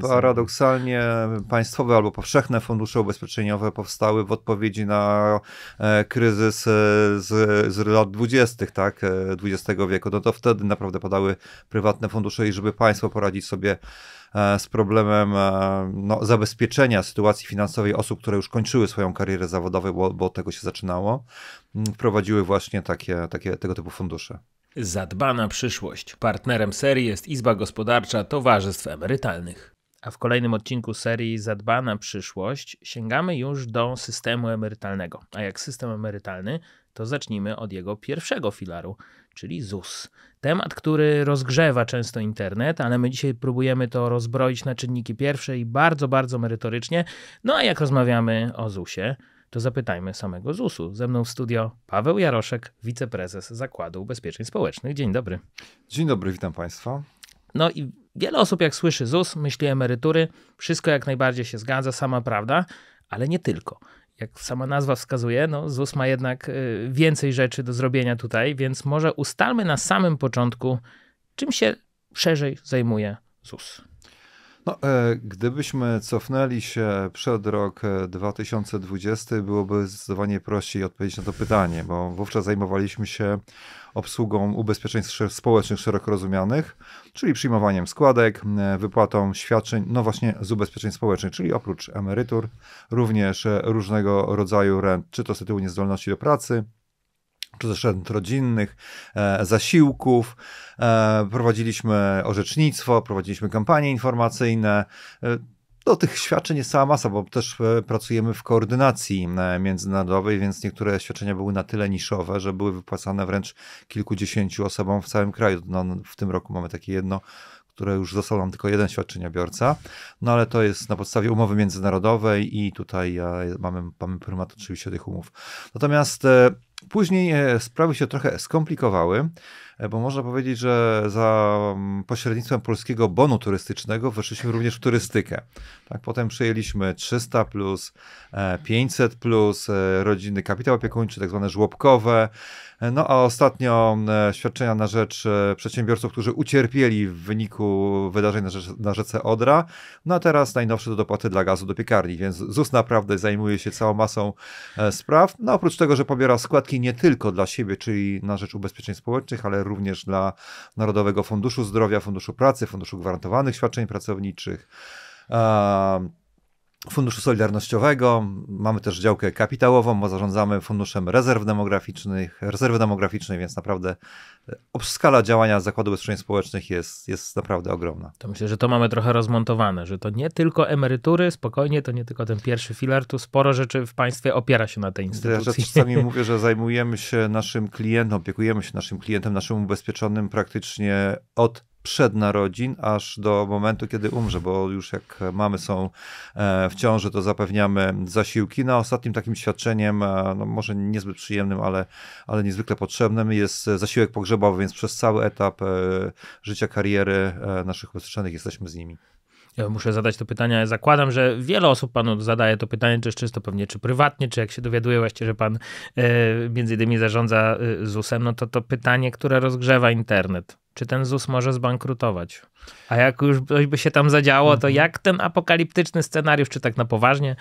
Paradoksalnie państwowe albo powszechne fundusze ubezpieczeniowe powstały w odpowiedzi na e, kryzys e, z, z lat 20. Tak, XX e, wieku. No to wtedy naprawdę padały prywatne fundusze i żeby państwo poradzić sobie z problemem no, zabezpieczenia sytuacji finansowej osób, które już kończyły swoją karierę zawodową, bo, bo od tego się zaczynało, wprowadziły właśnie takie, takie tego typu fundusze. Zadbana przyszłość. Partnerem serii jest Izba Gospodarcza Towarzystw Emerytalnych a w kolejnym odcinku serii Zadbana przyszłość sięgamy już do systemu emerytalnego. A jak system emerytalny, to zacznijmy od jego pierwszego filaru, czyli ZUS. Temat, który rozgrzewa często internet, ale my dzisiaj próbujemy to rozbroić na czynniki pierwsze i bardzo, bardzo merytorycznie. No a jak rozmawiamy o ZUSie, to zapytajmy samego ZUS-u. Ze mną w studio Paweł Jaroszek, wiceprezes Zakładu Ubezpieczeń Społecznych. Dzień dobry. Dzień dobry, witam Państwa. No i Wiele osób, jak słyszy ZUS, myśli emerytury, wszystko jak najbardziej się zgadza, sama prawda, ale nie tylko. Jak sama nazwa wskazuje, no ZUS ma jednak y, więcej rzeczy do zrobienia tutaj, więc może ustalmy na samym początku, czym się szerzej zajmuje ZUS. No, e, gdybyśmy cofnęli się przed rok 2020, e, byłoby zdecydowanie prościej odpowiedzieć na to pytanie, bo wówczas zajmowaliśmy się obsługą ubezpieczeń społecznych szeroko rozumianych, czyli przyjmowaniem składek, wypłatą świadczeń, no właśnie z ubezpieczeń społecznych, czyli oprócz emerytur, również e, różnego rodzaju rent, czy to z tytułu niezdolności do pracy, czy też rodzinnych, e, zasiłków. E, prowadziliśmy orzecznictwo, prowadziliśmy kampanie informacyjne. E, do tych świadczeń jest cała masa, bo też pracujemy w koordynacji międzynarodowej, więc niektóre świadczenia były na tyle niszowe, że były wypłacane wręcz kilkudziesięciu osobom w całym kraju. No, w tym roku mamy takie jedno które już został nam tylko jeden świadczeniobiorca, no ale to jest na podstawie umowy międzynarodowej i tutaj mamy, mamy prymat oczywiście tych umów. Natomiast Później e, sprawy się trochę skomplikowały, e, bo można powiedzieć, że za mm, pośrednictwem polskiego bonu turystycznego weszliśmy również w turystykę. Tak, potem przejęliśmy 300, plus, 500, e, plus, rodziny kapitał opiekuńczy, tak zwane żłobkowe. No a ostatnio świadczenia na rzecz przedsiębiorców, którzy ucierpieli w wyniku wydarzeń na, rzece Odra. No a teraz najnowsze to dopłaty dla gazu do piekarni, więc ZUS naprawdę zajmuje się całą masą spraw. No oprócz tego, że pobiera składki nie tylko dla siebie, czyli na rzecz ubezpieczeń społecznych, ale również dla Narodowego Funduszu Zdrowia, Funduszu Pracy, Funduszu Gwarantowanych Świadczeń Pracowniczych. Funduszu Solidarnościowego, mamy też działkę kapitałową, bo zarządzamy Funduszem Rezerw Demograficznych, Rezerwy Demograficznej, więc naprawdę e, skala działania Zakładu Ubezpieczeń Społecznych jest, jest naprawdę ogromna. To myślę, że to mamy trochę rozmontowane, że to nie tylko emerytury, spokojnie, to nie tylko ten pierwszy filar, tu sporo rzeczy w państwie opiera się na tej instytucji. Ja czasami mówię, że zajmujemy się naszym klientem, opiekujemy się naszym klientem, naszym ubezpieczonym praktycznie od przed przednarodzin aż do momentu, kiedy umrze, bo już jak mamy są e, w ciąży, to zapewniamy zasiłki. Na no, ostatnim takim świadczeniem, e, no może niezbyt przyjemnym, ale, ale niezwykle potrzebnym jest zasiłek pogrzebowy, więc przez cały etap e, życia, kariery naszych usłyszanych jesteśmy z nimi. Ja muszę zadać to pytanie. Zakładam, że wiele osób panu zadaje to pytanie, czy czysto pewnie, czy prywatnie, czy jak się dowiaduje właśnie, że pan e, między innymi zarządza ZUS-em, no to to pytanie, które rozgrzewa internet czy ten ZUS może zbankrutować. A jak już coś by się tam zadziało, to mhm. jak ten apokaliptyczny scenariusz, czy tak na poważnie,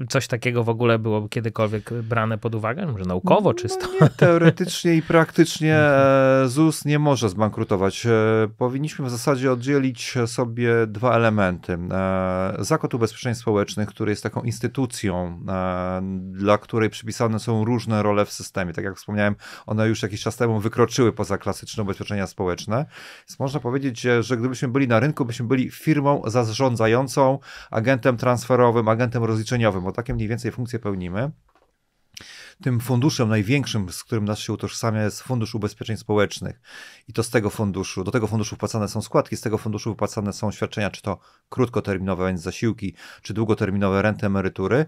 y, coś takiego w ogóle byłoby kiedykolwiek brane pod uwagę? Może naukowo czysto? No nie, teoretycznie i praktycznie mhm. e, ZUS nie może zbankrutować. E, powinniśmy w zasadzie oddzielić sobie dwa elementy. E, Zakład Ubezpieczeń Społecznych, który jest taką instytucją, dla której przypisane są różne role w systemie. Tak jak wspomniałem, one już jakiś czas temu wykroczyły poza klasyczne ubezpieczenia społeczne społeczne. Więc można powiedzieć, że gdybyśmy byli na rynku, byśmy byli firmą zarządzającą, agentem transferowym, agentem rozliczeniowym, bo takie mniej więcej funkcje pełnimy tym funduszem największym, z którym nas się utożsamia, jest Fundusz Ubezpieczeń Społecznych. I to z tego funduszu, do tego funduszu wpłacane są składki, z tego funduszu wypłacane są świadczenia, czy to krótkoterminowe, więc zasiłki, czy długoterminowe renty, emerytury.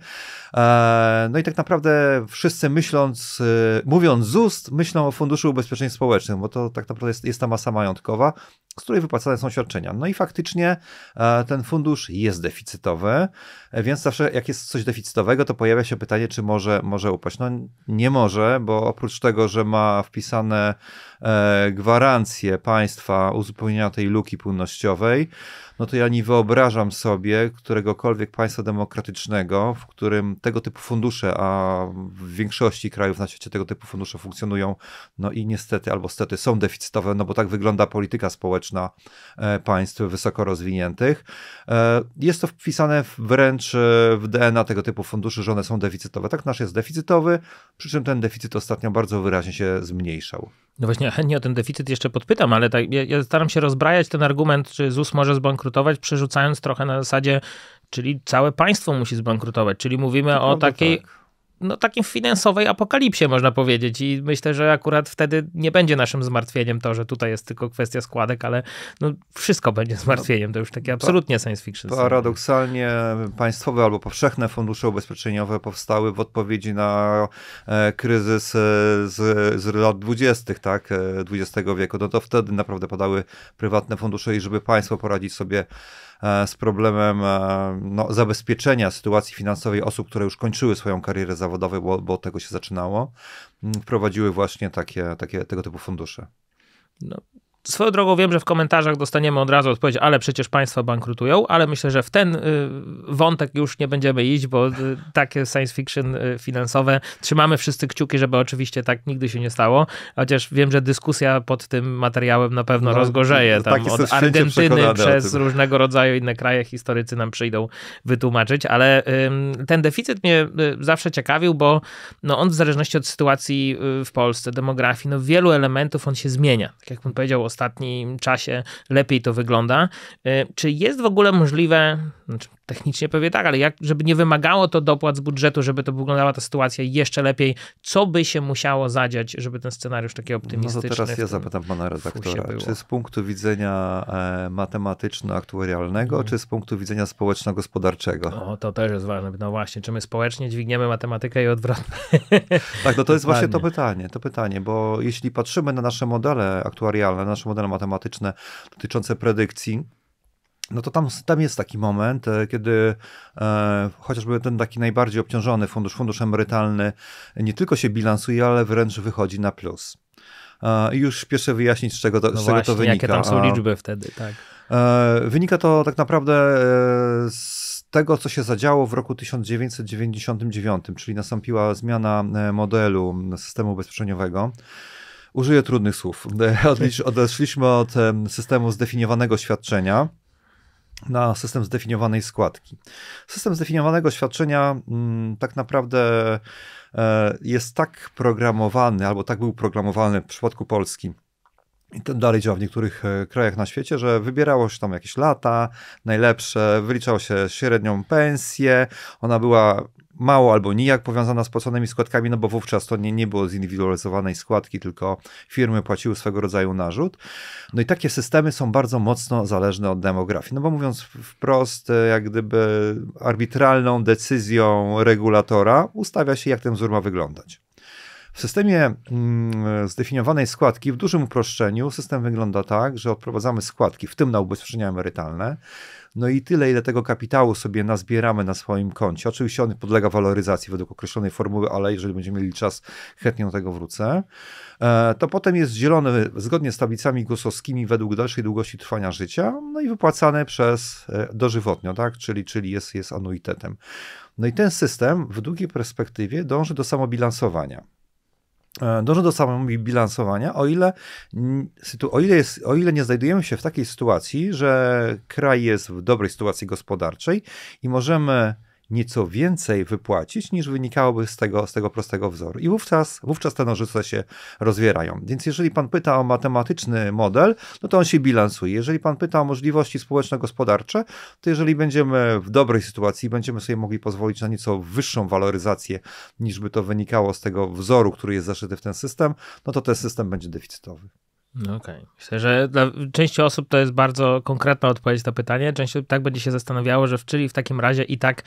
E, no i tak naprawdę wszyscy myśląc, e, mówiąc z ust, myślą o Funduszu Ubezpieczeń Społecznych, bo to tak naprawdę jest, jest ta masa majątkowa, z której wypłacane są świadczenia. No i faktycznie e, ten fundusz jest deficytowy, e, więc zawsze jak jest coś deficytowego, to pojawia się pytanie, czy może, może upaść. No nie może, bo oprócz tego, że ma wpisane e, gwarancje państwa uzupełnienia tej luki płynnościowej, no to ja nie wyobrażam sobie któregokolwiek państwa demokratycznego, w którym tego typu fundusze, a w większości krajów na świecie tego typu fundusze funkcjonują, no i niestety albo stety są deficytowe, no bo tak wygląda polityka społeczna e, państw wysoko rozwiniętych. E, jest to wpisane wręcz e, w DNA tego typu funduszy, że one są deficytowe. Tak nasz jest deficytowy, przy czym ten deficyt ostatnio bardzo wyraźnie się zmniejszał. No właśnie, chętnie o ten deficyt jeszcze podpytam, ale tak, ja, ja, staram się rozbrajać ten argument, czy ZUS może zbankrutować, przerzucając trochę na zasadzie, czyli całe państwo musi zbankrutować. Czyli mówimy to o takiej tak no, takim finansowej apokalipsie, można powiedzieć. I myślę, że akurat wtedy nie będzie naszym zmartwieniem to, że tutaj jest tylko kwestia składek, ale no, wszystko będzie zmartwieniem. To już takie no absolutnie science fiction. Paradoksalnie państwowe albo powszechne fundusze ubezpieczeniowe powstały w odpowiedzi na e, kryzys e, z, z lat 20., tak, XX e, wieku. No to wtedy naprawdę padały prywatne fundusze i żeby państwo poradzić sobie E, z problemem e, no, zabezpieczenia sytuacji finansowej osób, które już kończyły swoją karierę zawodową, bo, bo od tego się zaczynało, wprowadziły właśnie takie, takie, tego typu fundusze. No, Swoją drogą wiem, że w komentarzach dostaniemy od razu odpowiedź, ale przecież państwa bankrutują, ale myślę, że w ten y, wątek już nie będziemy iść, bo y, takie science fiction y, finansowe trzymamy wszyscy kciuki, żeby oczywiście tak nigdy się nie stało. Chociaż wiem, że dyskusja pod tym materiałem na pewno no, rozgorzeje. Tam od Argentyny przez różnego rodzaju inne kraje historycy nam przyjdą wytłumaczyć, ale ten deficyt mnie zawsze ciekawił, bo no, on w zależności od sytuacji w Polsce, demografii, no wielu elementów on się zmienia. Tak jak pan powiedział o ostatnim czasie lepiej to wygląda. Y, czy jest w ogóle możliwe, znaczy technicznie pewnie tak, ale jak, żeby nie wymagało to dopłat z budżetu, żeby to wyglądała ta sytuacja jeszcze lepiej, co by się musiało zadziać, żeby ten scenariusz taki optymistyczny... No to teraz ja zapytam pana redaktora, czy z punktu widzenia e, matematyczno-aktuarialnego, hmm. czy z punktu widzenia społeczno-gospodarczego? No, to też jest ważne. No właśnie, czy my społecznie dźwigniemy matematykę i odwrotnie? Tak, no to jest właśnie to pytanie, to pytanie, bo jeśli patrzymy na nasze modele aktuarialne, nasze modele matematyczne dotyczące predykcji, no to tam, tam jest taki moment, e, kiedy e, chociażby ten taki najbardziej obciążony fundusz, fundusz emerytalny, nie tylko się bilansuje, ale wręcz wychodzi na plus. E, I e, już pierwsze wyjaśnić, z czego to, no z czego właśnie, to wynika. Jakie tam są liczby wtedy, tak. E, wynika to tak naprawdę e, z tego, co się zadziało w roku 1999, czyli nastąpiła zmiana modelu systemu ubezpieczeniowego. Użyję trudnych słów. odeszliśmy od systemu zdefiniowanego świadczenia na system zdefiniowanej składki. System zdefiniowanego świadczenia mm, tak naprawdę e, jest tak programowany, albo tak był programowany w przypadku Polski, i to dalej działa w niektórych e, krajach na świecie, że wybierało się tam jakieś lata najlepsze, wyliczało się średnią pensję, ona była mało albo nijak powiązana z płaconymi składkami, no bo wówczas to nie, nie było zindywidualizowanej składki, tylko firmy płaciły swego rodzaju narzut. No i takie systemy są bardzo mocno zależne od demografii, no bo mówiąc wprost, e, jak gdyby arbitralną decyzją regulatora ustawia się, jak ten wzór ma wyglądać. W systemie mm, zdefiniowanej składki, w dużym uproszczeniu, system wygląda tak, że odprowadzamy składki, w tym na ubezpieczenia emerytalne, no i tyle, ile tego kapitału sobie nazbieramy na swoim koncie. Oczywiście on podlega waloryzacji według określonej formuły, ale jeżeli będziemy mieli czas, chętnie do tego wrócę. E, to potem jest dzielony zgodnie z tablicami gusowskimi według dalszej długości trwania życia, no i wypłacane przez e, dożywotnio, tak? czyli, czyli jest, jest anuitetem. No i ten system w długiej perspektywie dąży do samobilansowania. E, dąży do bilansowania, o ile, o, ile jest, o ile nie znajdujemy się w takiej sytuacji, że kraj jest w dobrej sytuacji gospodarczej i możemy nieco więcej wypłacić, niż wynikałoby z tego, z tego prostego wzoru. I wówczas, wówczas te nożyce się rozwierają. Więc jeżeli pan pyta o matematyczny model, no to on się bilansuje. Jeżeli pan pyta o możliwości społeczno-gospodarcze, to jeżeli będziemy w dobrej sytuacji, będziemy sobie mogli pozwolić na nieco wyższą waloryzację, niż by to wynikało z tego wzoru, który jest zaszyty w ten system, no to ten system będzie deficytowy. No okej. Okay. Myślę, że dla części osób to jest bardzo konkretna odpowiedź na pytanie. Część osób tak będzie się zastanawiało, że w, czyli w takim razie i tak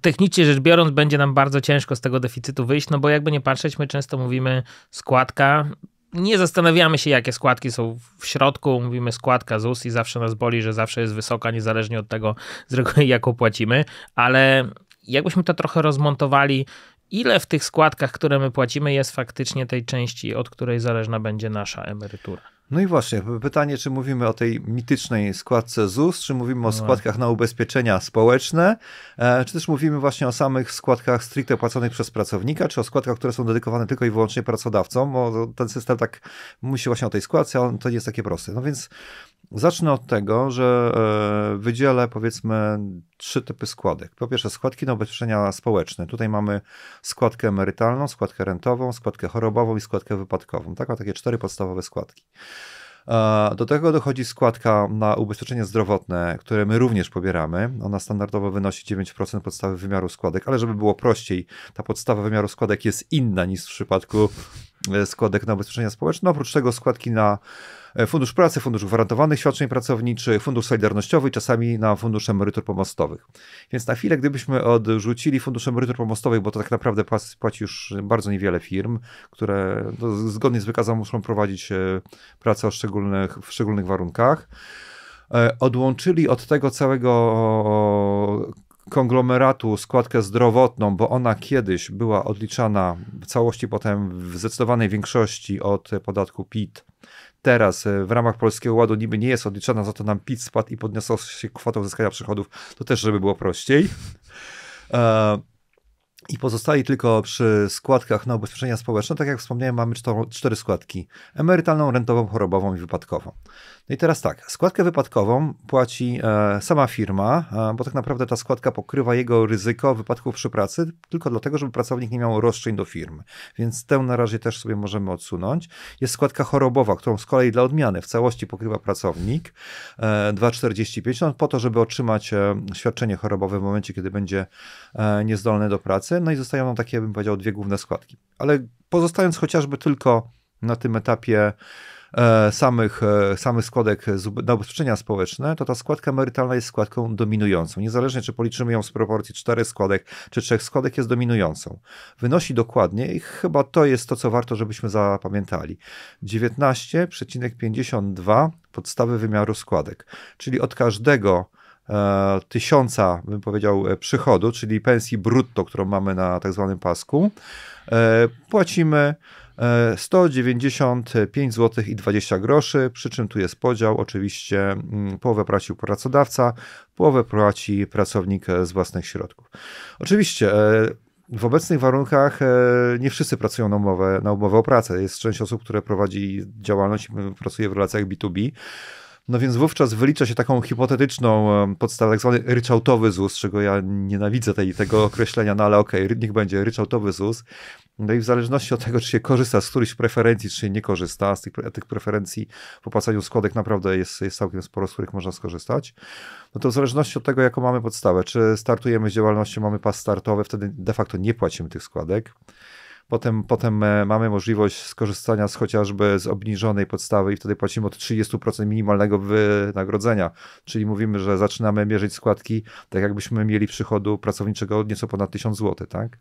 technicznie rzecz biorąc będzie nam bardzo ciężko z tego deficytu wyjść, no bo jakby nie patrzeć, my często mówimy składka, nie zastanawiamy się, jakie składki są w środku. Mówimy składka ZUS i zawsze nas boli, że zawsze jest wysoka, niezależnie od tego, z reguły jaką płacimy, ale jakbyśmy to trochę rozmontowali ile w tych składkach, które my płacimy, jest faktycznie tej części, od której zależna będzie nasza emerytura. No i właśnie, pytanie, czy mówimy o tej mitycznej składce ZUS, czy mówimy o no. składkach na ubezpieczenia społeczne, e, czy też mówimy właśnie o samych składkach stricte płaconych przez pracownika, czy o składkach, które są dedykowane tylko i wyłącznie pracodawcom, bo ten system tak musi właśnie o tej składce, a to nie jest takie proste. No więc Zacznę od tego, że e, wydzielę powiedzmy trzy typy składek. Po pierwsze składki na ubezpieczenia społeczne. Tutaj mamy składkę emerytalną, składkę rentową, składkę chorobową i składkę wypadkową. Tak, ma takie cztery podstawowe składki. E, do tego dochodzi składka na ubezpieczenie zdrowotne, które my również pobieramy. Ona standardowo wynosi 9% podstawy wymiaru składek, ale żeby było prościej, ta podstawa wymiaru składek jest inna niż w przypadku e, składek na ubezpieczenia społeczne. Oprócz tego składki na E, Fundusz Pracy, Fundusz Gwarantowanych Świadczeń Pracowniczych, Fundusz Solidarnościowy i czasami na Fundusz Emerytur Pomostowych. Więc na chwilę, gdybyśmy odrzucili Fundusz Emerytur Pomostowych, bo to tak naprawdę płaci już bardzo niewiele firm, które no, zgodnie z wykazem muszą prowadzić e, pracę o szczególnych, w szczególnych warunkach, e, odłączyli od tego całego konglomeratu składkę zdrowotną, bo ona kiedyś była odliczana w całości, potem w zdecydowanej większości od podatku PIT teraz e, w ramach Polskiego Ładu niby nie jest odliczana, za to nam PIT spadł i podniosła się kwota uzyskania przychodów, to też żeby było prościej. E, i pozostali tylko przy składkach na ubezpieczenia społeczne. Tak jak wspomniałem, mamy cztery składki: emerytalną, rentową, chorobową i wypadkową. No i teraz tak, składkę wypadkową płaci e, sama firma, e, bo tak naprawdę ta składka pokrywa jego ryzyko wypadków przy pracy, tylko dlatego, żeby pracownik nie miał roszczeń do firmy. Więc tę na razie też sobie możemy odsunąć. Jest składka chorobowa, którą z kolei dla odmiany w całości pokrywa pracownik e, 2,45, no, po to, żeby otrzymać e, świadczenie chorobowe w momencie, kiedy będzie e, niezdolny do pracy no i zostają nam takie, bym powiedział, dwie główne składki. Ale pozostając chociażby tylko na tym etapie e, samych, e, samych składek na ubezpieczenia społeczne, to ta składka emerytalna jest składką dominującą. Niezależnie czy policzymy ją z proporcji czterech składek czy trzech składek, jest dominującą. Wynosi dokładnie i chyba to jest to, co warto, żebyśmy zapamiętali. 19,52 podstawy wymiaru składek, czyli od każdego E, tysiąca, bym powiedział, e, przychodu, czyli pensji brutto, którą mamy na tak zwanym pasku, e, płacimy 195 zł i 20 groszy, przy czym tu jest podział, oczywiście mm, połowę płacił pracodawca, połowę płaci pracownik z własnych środków. Oczywiście w obecnych warunkach nie wszyscy pracują na umowę, na umowę o pracę. Jest część osób, które prowadzi działalność, pracuje w relacjach B2B. No więc wówczas wylicza się taką hipotetyczną e, podstawę, tak zwany ryczałtowy ZUS, czego ja nienawidzę tej, tego określenia, no ale okej, okay, niech będzie ryczałtowy ZUS. No i w zależności od tego, czy się korzysta z którychś preferencji, czy się nie korzysta, z tych, tych preferencji w opłacaniu składek naprawdę jest, jest całkiem sporo, z których można skorzystać. No to w zależności od tego, jaką mamy podstawę, czy startujemy z działalnością, mamy pas startowy, wtedy de facto nie płacimy tych składek. Potem, potem e, mamy możliwość skorzystania z chociażby z obniżonej podstawy i wtedy płacimy od 30% minimalnego wynagrodzenia. Czyli mówimy, że zaczynamy mierzyć składki tak, jakbyśmy mieli przychodu pracowniczego nieco ponad 1000 zł, tak?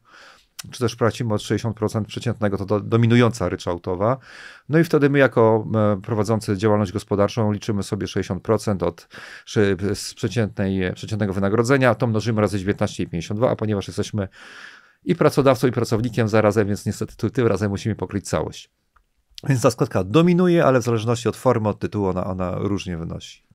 czy też płacimy od 60% przeciętnego, to do, dominująca ryczałtowa. No i wtedy my, jako e, prowadzący działalność gospodarczą, liczymy sobie 60% od z przeciętnej, przeciętnego wynagrodzenia, to mnożymy razy 19,52, a ponieważ jesteśmy i pracodawcą, i pracownikiem zarazem, więc niestety tym razem musimy pokryć całość. Więc ta składka dominuje, ale w zależności od formy, od tytułu ona, ona różnie wynosi.